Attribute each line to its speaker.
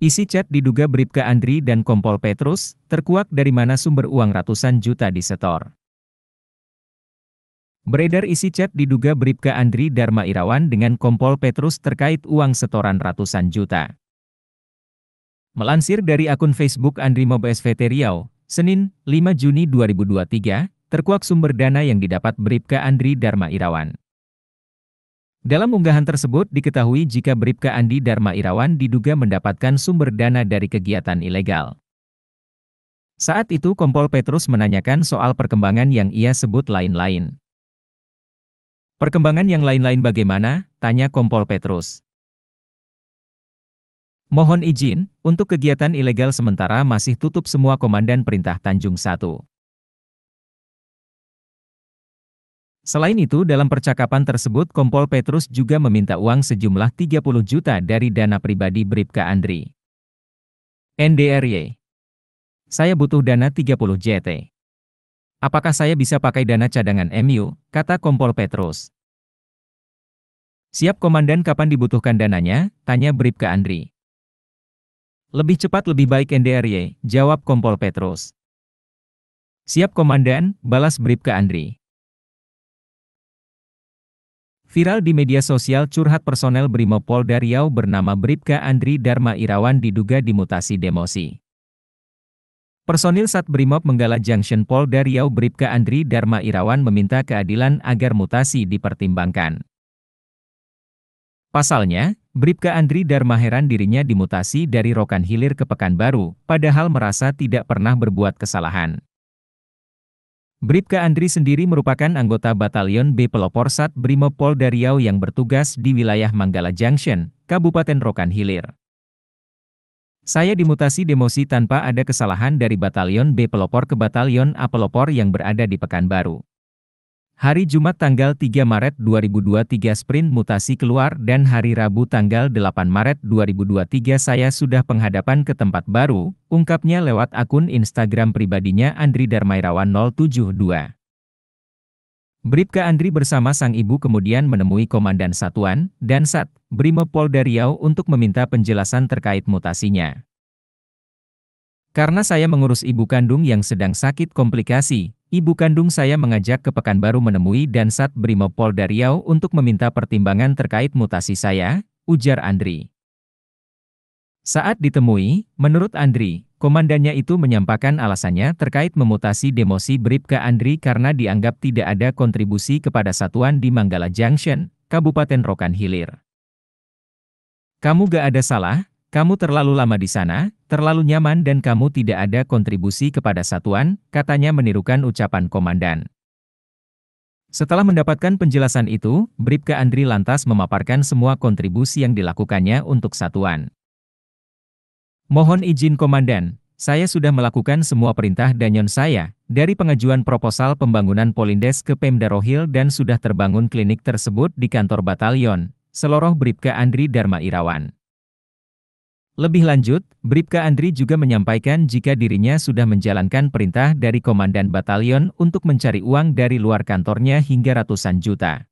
Speaker 1: Isi chat diduga Bribka Andri dan Kompol Petrus, terkuak dari mana sumber uang ratusan juta disetor. Beredar isi chat diduga Bribka Andri Dharma Irawan dengan Kompol Petrus terkait uang setoran ratusan juta. Melansir dari akun Facebook Andri Mobes SVT Senin, 5 Juni 2023, terkuak sumber dana yang didapat Bribka Andri Dharma Irawan. Dalam unggahan tersebut diketahui jika Bribka Andi Dharma Irawan diduga mendapatkan sumber dana dari kegiatan ilegal. Saat itu Kompol Petrus menanyakan soal perkembangan yang ia sebut lain-lain. Perkembangan yang lain-lain bagaimana? Tanya Kompol Petrus. Mohon izin, untuk kegiatan ilegal sementara masih tutup semua Komandan Perintah Tanjung 1. Selain itu dalam percakapan tersebut Kompol Petrus juga meminta uang sejumlah 30 juta dari dana pribadi Bribka Andri. NDRY. Saya butuh dana 30 JT. Apakah saya bisa pakai dana cadangan MU, kata Kompol Petrus. Siap komandan kapan dibutuhkan dananya, tanya Bribka Andri. Lebih cepat lebih baik NDRY, jawab Kompol Petrus. Siap komandan, balas Bribka Andri. Viral di media sosial curhat personel Brimopolda Riau bernama Bripka Andri Dharma Irawan diduga dimutasi demosi. Personil Sat Brimob Menggala Junction Polda Riau Bripka Andri Dharma Irawan meminta keadilan agar mutasi dipertimbangkan. Pasalnya, Bripka Andri Dharma heran dirinya dimutasi dari Rokan Hilir ke Pekanbaru, padahal merasa tidak pernah berbuat kesalahan. Bribka Andri sendiri merupakan anggota Batalion B Pelopor Sat Brimopolda Riau yang bertugas di wilayah Manggala Junction, Kabupaten Rokan Hilir. Saya dimutasi demosi tanpa ada kesalahan dari Batalion B Pelopor ke Batalion A Pelopor yang berada di Pekanbaru. Hari Jumat tanggal 3 Maret 2023 sprint mutasi keluar dan hari Rabu tanggal 8 Maret 2023 saya sudah penghadapan ke tempat baru, ungkapnya lewat akun Instagram pribadinya Andri Darmairawan 072. Bribka Andri bersama sang ibu kemudian menemui Komandan Satuan, dan Sat, Brimopolda Riau untuk meminta penjelasan terkait mutasinya. Karena saya mengurus ibu kandung yang sedang sakit komplikasi, Ibu kandung saya mengajak ke Pekanbaru menemui Dansat Brimopolda Riau untuk meminta pertimbangan terkait mutasi saya, ujar Andri. Saat ditemui, menurut Andri, komandannya itu menyampaikan alasannya terkait memutasi demosi Bribka Andri karena dianggap tidak ada kontribusi kepada satuan di Manggala Junction, Kabupaten Rokan Hilir. Kamu gak ada salah, kamu terlalu lama di sana, terlalu nyaman dan kamu tidak ada kontribusi kepada satuan, katanya menirukan ucapan komandan. Setelah mendapatkan penjelasan itu, Bribka Andri lantas memaparkan semua kontribusi yang dilakukannya untuk satuan. Mohon izin komandan, saya sudah melakukan semua perintah danyon saya, dari pengajuan proposal pembangunan Polindes ke Pemda Rohil dan sudah terbangun klinik tersebut di kantor batalion, seloroh Bribka Andri Dharma Irawan. Lebih lanjut, Bribka Andri juga menyampaikan jika dirinya sudah menjalankan perintah dari Komandan Batalion untuk mencari uang dari luar kantornya hingga ratusan juta.